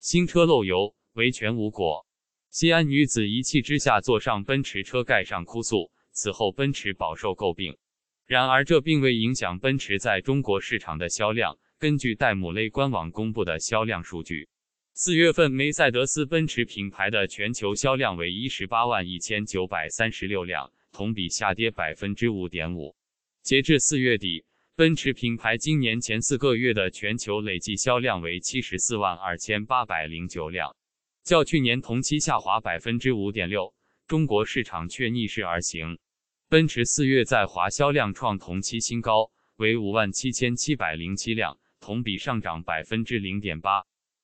新车漏油维权无果，西安女子一气之下坐上奔驰车盖上哭诉。此后，奔驰饱受诟病。然而，这并未影响奔驰在中国市场的销量。根据戴姆勒官网公布的销量数据，四月份梅赛德斯奔驰品牌的全球销量为一十八万一千九百三十六辆，同比下跌百分之五点五。截至四月底。奔驰品牌今年前四个月的全球累计销量为七十四万二千八百零九辆，较去年同期下滑百分之五点六。中国市场却逆势而行，奔驰四月在华销量创同期新高，为五万七千七百零七辆，同比上涨百分之零点八。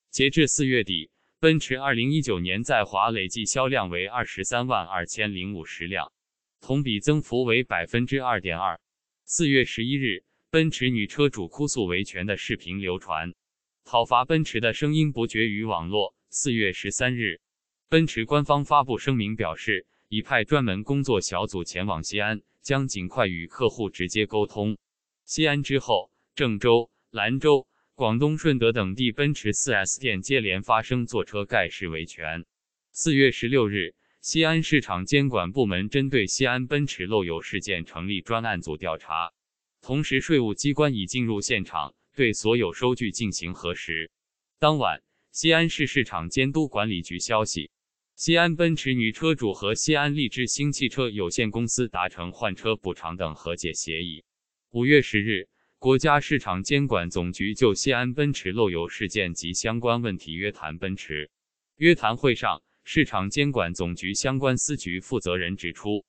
截至四月底，奔驰二零一九年在华累计销量为二十三万二千零五十辆，同比增幅为百分之二点二。四月十一日。奔驰女车主哭诉维权的视频流传，讨伐奔驰的声音不绝于网络。四月十三日，奔驰官方发布声明表示，已派专门工作小组前往西安，将尽快与客户直接沟通。西安之后，郑州、兰州、广东顺德等地奔驰 4S 店接连发生坐车盖世维权。四月十六日，西安市场监管部门针对西安奔驰漏油事件成立专案组调查。同时，税务机关已进入现场，对所有收据进行核实。当晚，西安市市场监督管理局消息，西安奔驰女车主和西安利之星汽车有限公司达成换车补偿等和解协议。五月十日，国家市场监管总局就西安奔驰漏油事件及相关问题约谈奔驰。约谈会上，市场监管总局相关司局负责人指出。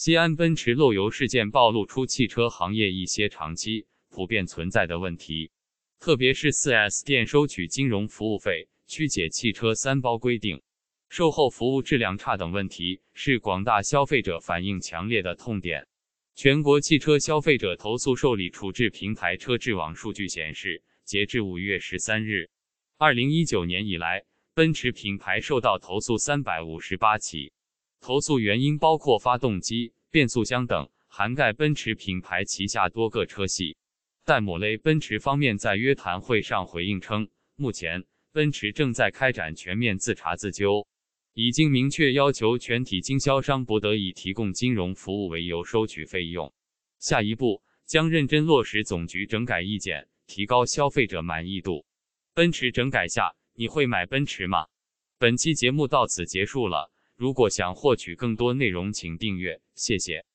西安奔驰漏油事件暴露出汽车行业一些长期普遍存在的问题，特别是 4S 店收取金融服务费、曲解汽车三包规定、售后服务质量差等问题，是广大消费者反映强烈的痛点。全国汽车消费者投诉受理处置平台车质网数据显示，截至五月十三日，二零一九年以来，奔驰品牌受到投诉三百五十八起。投诉原因包括发动机、变速箱等，涵盖奔驰品牌旗下多个车系。戴姆勒奔驰方面在约谈会上回应称，目前奔驰正在开展全面自查自纠，已经明确要求全体经销商不得以提供金融服务为由收取费用。下一步将认真落实总局整改意见，提高消费者满意度。奔驰整改下，你会买奔驰吗？本期节目到此结束了。如果想获取更多内容，请订阅，谢谢。